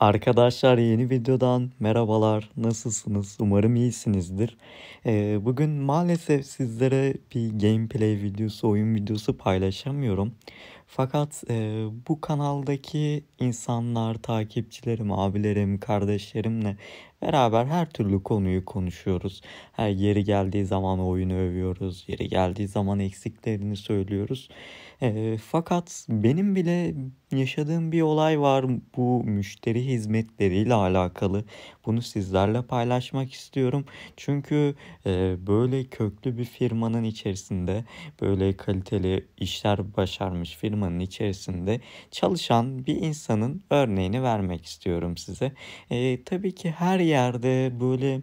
Arkadaşlar yeni videodan merhabalar nasılsınız umarım iyisinizdir ee, bugün maalesef sizlere bir gameplay videosu oyun videosu paylaşamıyorum fakat e, bu kanaldaki insanlar takipçilerim abilerim kardeşlerimle Beraber her türlü konuyu konuşuyoruz. Her yeri geldiği zaman oyunu övüyoruz. Yeri geldiği zaman eksiklerini söylüyoruz. E, fakat benim bile yaşadığım bir olay var bu müşteri hizmetleriyle alakalı. Bunu sizlerle paylaşmak istiyorum. Çünkü e, böyle köklü bir firmanın içerisinde böyle kaliteli işler başarmış firmanın içerisinde çalışan bir insanın örneğini vermek istiyorum size. E, tabii ki her yerde böyle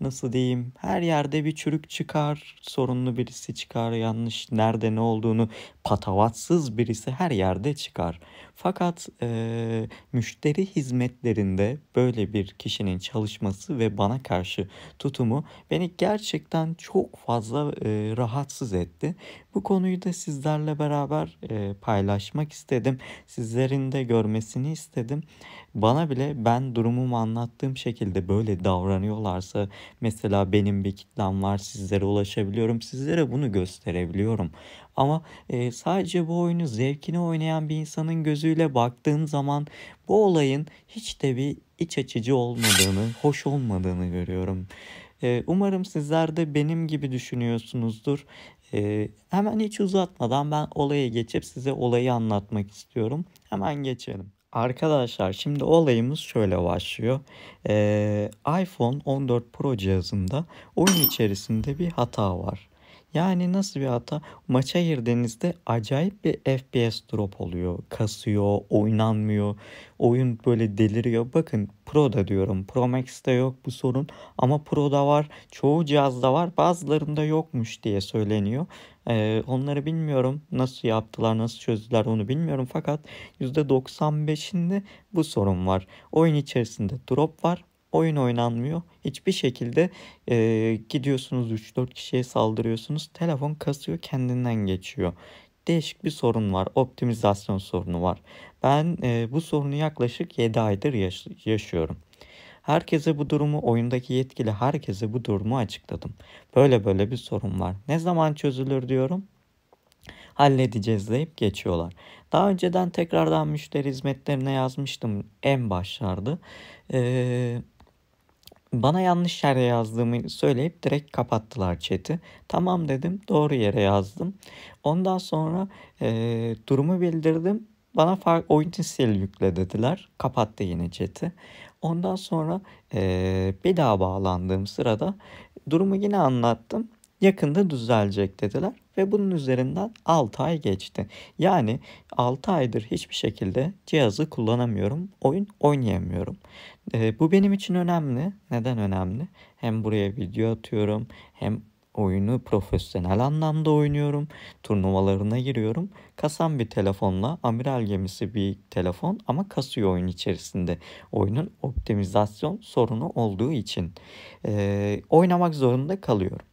nasıl diyeyim her yerde bir çürük çıkar, sorunlu birisi çıkar, yanlış nerede ne olduğunu patavatsız birisi her yerde çıkar. Fakat e, müşteri hizmetlerinde böyle bir kişinin çalışması ve bana karşı tutumu beni gerçekten çok fazla e, rahatsız etti bu konuyu da sizlerle beraber e, paylaşmak istedim. Sizlerin de görmesini istedim. Bana bile ben durumumu anlattığım şekilde böyle davranıyorlarsa mesela benim bir kitlem var sizlere ulaşabiliyorum. Sizlere bunu gösterebiliyorum. Ama e, sadece bu oyunu zevkini oynayan bir insanın gözüyle baktığım zaman bu olayın hiç de bir iç açıcı olmadığını, hoş olmadığını görüyorum. Ee, umarım sizler de benim gibi düşünüyorsunuzdur. Ee, hemen hiç uzatmadan ben olaya geçip size olayı anlatmak istiyorum. Hemen geçelim. Arkadaşlar şimdi olayımız şöyle başlıyor. Ee, iPhone 14 Pro cihazında oyun içerisinde bir hata var. Yani nasıl bir hata? Maça girdiğinizde acayip bir FPS drop oluyor. Kasıyor, oynanmıyor. Oyun böyle deliriyor. Bakın Pro'da diyorum. Pro Max'te yok bu sorun. Ama Pro'da var. Çoğu cihazda var. Bazılarında yokmuş diye söyleniyor. Ee, onları bilmiyorum. Nasıl yaptılar, nasıl çözdüler onu bilmiyorum. Fakat %95'inde bu sorun var. Oyun içerisinde drop var oyun oynanmıyor. Hiçbir şekilde e, gidiyorsunuz 3-4 kişiye saldırıyorsunuz. Telefon kasıyor kendinden geçiyor. Değişik bir sorun var. Optimizasyon sorunu var. Ben e, bu sorunu yaklaşık 7 aydır yaş- yaşıyorum. Herkese bu durumu oyundaki yetkili herkese bu durumu açıkladım. Böyle böyle bir sorun var. Ne zaman çözülür diyorum halledeceğiz deyip geçiyorlar. Daha önceden tekrardan müşteri hizmetlerine yazmıştım en başlarda. Ee, bana yanlış yere yazdığımı söyleyip direkt kapattılar chat'i. Tamam dedim doğru yere yazdım. Ondan sonra e, durumu bildirdim. Bana farklı oyun sil yükle dediler. Kapattı yine chat'i. Ondan sonra e, bir daha bağlandığım sırada durumu yine anlattım yakında düzelecek dediler ve bunun üzerinden 6 ay geçti. Yani 6 aydır hiçbir şekilde cihazı kullanamıyorum, oyun oynayamıyorum. E, bu benim için önemli. Neden önemli? Hem buraya video atıyorum hem oyunu profesyonel anlamda oynuyorum. Turnuvalarına giriyorum. Kasan bir telefonla amiral gemisi bir telefon ama kasıyor oyun içerisinde. Oyunun optimizasyon sorunu olduğu için e, oynamak zorunda kalıyorum.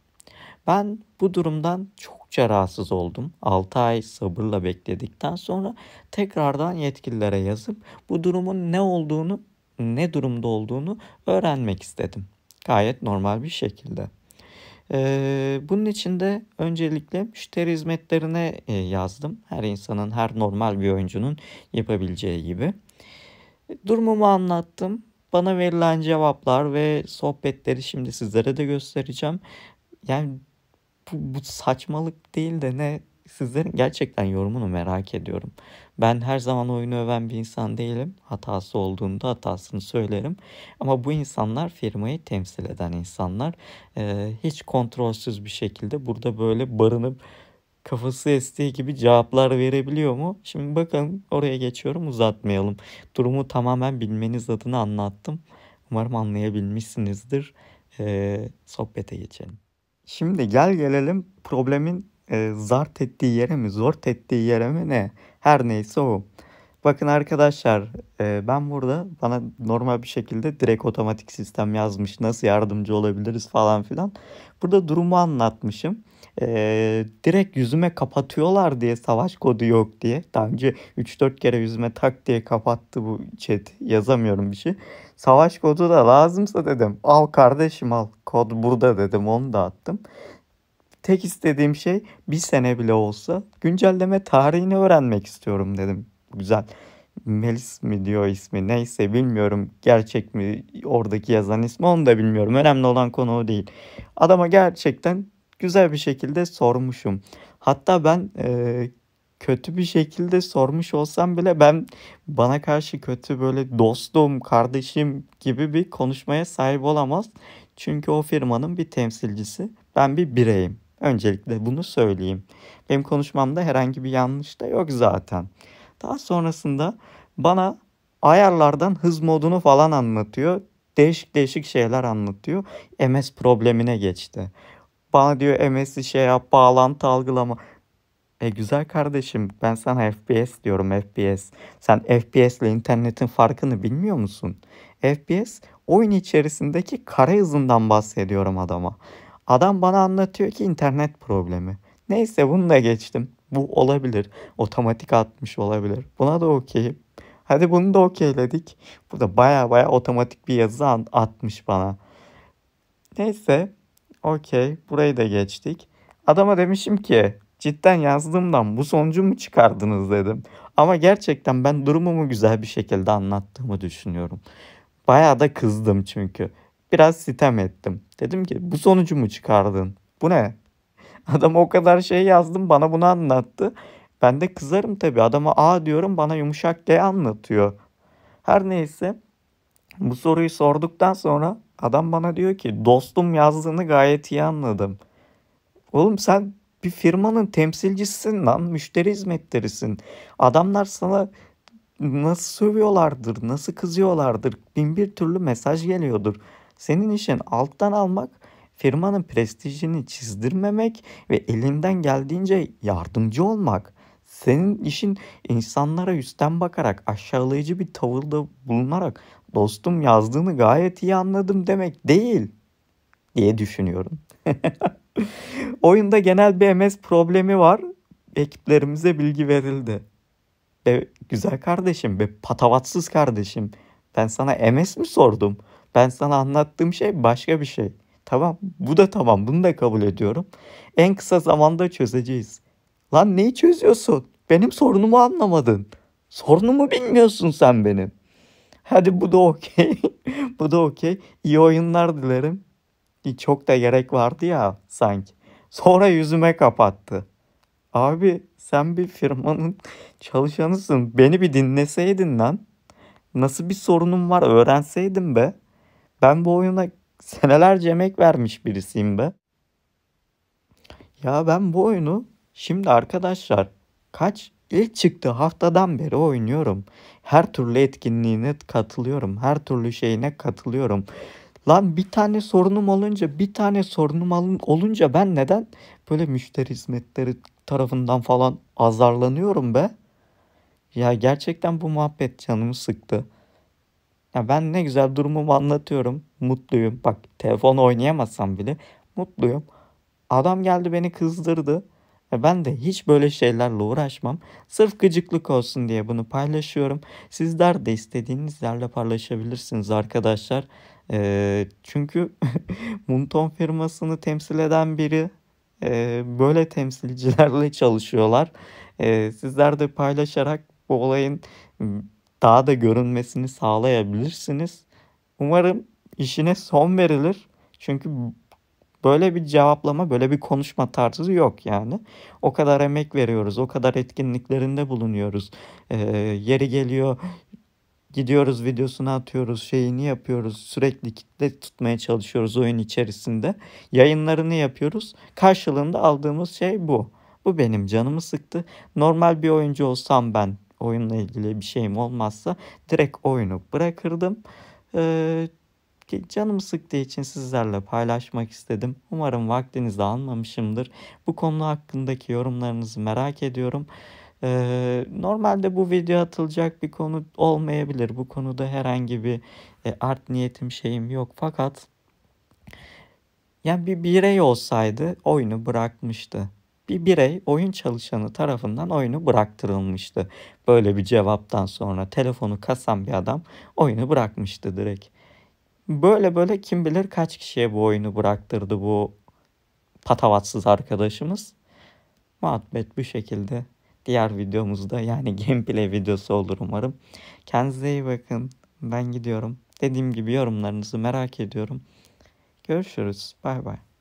Ben bu durumdan çokça rahatsız oldum. 6 ay sabırla bekledikten sonra tekrardan yetkililere yazıp bu durumun ne olduğunu, ne durumda olduğunu öğrenmek istedim. Gayet normal bir şekilde. Ee, bunun için de öncelikle müşteri hizmetlerine e, yazdım. Her insanın, her normal bir oyuncunun yapabileceği gibi. Durumumu anlattım. Bana verilen cevaplar ve sohbetleri şimdi sizlere de göstereceğim. Yani bu, bu saçmalık değil de ne sizlerin gerçekten yorumunu merak ediyorum. Ben her zaman oyunu öven bir insan değilim. Hatası olduğunda hatasını söylerim. Ama bu insanlar firmayı temsil eden insanlar. Ee, hiç kontrolsüz bir şekilde burada böyle barınıp kafası estiği gibi cevaplar verebiliyor mu? Şimdi bakın oraya geçiyorum uzatmayalım. Durumu tamamen bilmeniz adına anlattım. Umarım anlayabilmişsinizdir. Ee, sohbete geçelim. Şimdi gel gelelim problemin e, zart ettiği yere mi, zort ettiği yere mi ne? Her neyse o. Bakın arkadaşlar e, ben burada bana normal bir şekilde direkt otomatik sistem yazmış. Nasıl yardımcı olabiliriz falan filan. Burada durumu anlatmışım. E, direkt yüzüme kapatıyorlar diye savaş kodu yok diye. Daha önce 3-4 kere yüzüme tak diye kapattı bu chat. Yazamıyorum bir şey. Savaş kodu da lazımsa dedim. Al kardeşim al kod burada dedim onu da attım. Tek istediğim şey bir sene bile olsa güncelleme tarihini öğrenmek istiyorum dedim güzel. Melis mi diyor ismi neyse bilmiyorum gerçek mi oradaki yazan ismi onu da bilmiyorum. Önemli olan konu o değil. Adama gerçekten güzel bir şekilde sormuşum. Hatta ben e, kötü bir şekilde sormuş olsam bile ben bana karşı kötü böyle dostum, kardeşim gibi bir konuşmaya sahip olamaz. Çünkü o firmanın bir temsilcisi. Ben bir bireyim. Öncelikle bunu söyleyeyim. Benim konuşmamda herhangi bir yanlış da yok zaten. Daha sonrasında bana ayarlardan hız modunu falan anlatıyor. Değişik değişik şeyler anlatıyor. MS problemine geçti. Bana diyor MS'i şey yap, bağlantı algılama. E güzel kardeşim ben sana FPS diyorum FPS. Sen FPS ile internetin farkını bilmiyor musun? FPS oyun içerisindeki kare hızından bahsediyorum adama. Adam bana anlatıyor ki internet problemi. Neyse bunu da geçtim. Bu olabilir. Otomatik atmış olabilir. Buna da okeyim. Hadi bunu da okeyledik. Burada baya baya otomatik bir yazı atmış bana. Neyse. Okey. Burayı da geçtik. Adama demişim ki cidden yazdığımdan bu sonucu mu çıkardınız dedim. Ama gerçekten ben durumumu güzel bir şekilde anlattığımı düşünüyorum. Baya da kızdım çünkü. Biraz sitem ettim. Dedim ki bu sonucu mu çıkardın? Bu ne? Adam o kadar şey yazdım bana bunu anlattı. Ben de kızarım tabii. Adama A diyorum bana yumuşak G anlatıyor. Her neyse bu soruyu sorduktan sonra adam bana diyor ki dostum yazdığını gayet iyi anladım. Oğlum sen bir firmanın temsilcisisin lan müşteri hizmetlerisin. Adamlar sana nasıl sövüyorlardır, nasıl kızıyorlardır bin bir türlü mesaj geliyordur. Senin işin alttan almak firmanın prestijini çizdirmemek ve elinden geldiğince yardımcı olmak. Senin işin insanlara üstten bakarak aşağılayıcı bir tavırda bulunarak dostum yazdığını gayet iyi anladım demek değil diye düşünüyorum. Oyunda genel BMS problemi var. Ekiplerimize bilgi verildi. Be, güzel kardeşim, be patavatsız kardeşim. Ben sana MS mi sordum? Ben sana anlattığım şey başka bir şey. Tamam bu da tamam bunu da kabul ediyorum. En kısa zamanda çözeceğiz. Lan neyi çözüyorsun? Benim sorunumu anlamadın. Sorunumu bilmiyorsun sen benim. Hadi bu da okey. bu da okey. İyi oyunlar dilerim. Çok da gerek vardı ya sanki. Sonra yüzüme kapattı. Abi sen bir firmanın çalışanısın. Beni bir dinleseydin lan. Nasıl bir sorunum var öğrenseydin be. Ben bu oyuna senelerce emek vermiş birisiyim be. Ya ben bu oyunu şimdi arkadaşlar kaç ilk çıktığı haftadan beri oynuyorum. Her türlü etkinliğine katılıyorum. Her türlü şeyine katılıyorum. Lan bir tane sorunum olunca bir tane sorunum olunca ben neden böyle müşteri hizmetleri tarafından falan azarlanıyorum be? Ya gerçekten bu muhabbet canımı sıktı. Ya ben ne güzel durumumu anlatıyorum. Mutluyum. Bak telefon oynayamazsam bile mutluyum. Adam geldi beni kızdırdı. Ve ben de hiç böyle şeylerle uğraşmam. Sırf gıcıklık olsun diye bunu paylaşıyorum. Sizler de istediğiniz yerle paylaşabilirsiniz arkadaşlar. Ee, çünkü Munton firmasını temsil eden biri e, böyle temsilcilerle çalışıyorlar. E, sizler de paylaşarak bu olayın daha da görünmesini sağlayabilirsiniz. Umarım işine son verilir. Çünkü böyle bir cevaplama, böyle bir konuşma tarzı yok yani. O kadar emek veriyoruz, o kadar etkinliklerinde bulunuyoruz. Ee, yeri geliyor gidiyoruz videosunu atıyoruz, şeyini yapıyoruz. Sürekli kitle tutmaya çalışıyoruz oyun içerisinde. Yayınlarını yapıyoruz. Karşılığında aldığımız şey bu. Bu benim canımı sıktı. Normal bir oyuncu olsam ben oyunla ilgili bir şeyim olmazsa direkt oyunu bırakırdım. Ee, canım sıktığı için sizlerle paylaşmak istedim. Umarım vaktinizi almamışımdır. Bu konu hakkındaki yorumlarınızı merak ediyorum. Ee, normalde bu video atılacak bir konu olmayabilir. Bu konuda herhangi bir e, art niyetim şeyim yok. Fakat yani bir birey olsaydı oyunu bırakmıştı bir birey oyun çalışanı tarafından oyunu bıraktırılmıştı. Böyle bir cevaptan sonra telefonu kasan bir adam oyunu bırakmıştı direkt. Böyle böyle kim bilir kaç kişiye bu oyunu bıraktırdı bu patavatsız arkadaşımız. Muhabbet bu şekilde. Diğer videomuzda yani gameplay videosu olur umarım. Kendinize iyi bakın. Ben gidiyorum. Dediğim gibi yorumlarınızı merak ediyorum. Görüşürüz. Bay bay.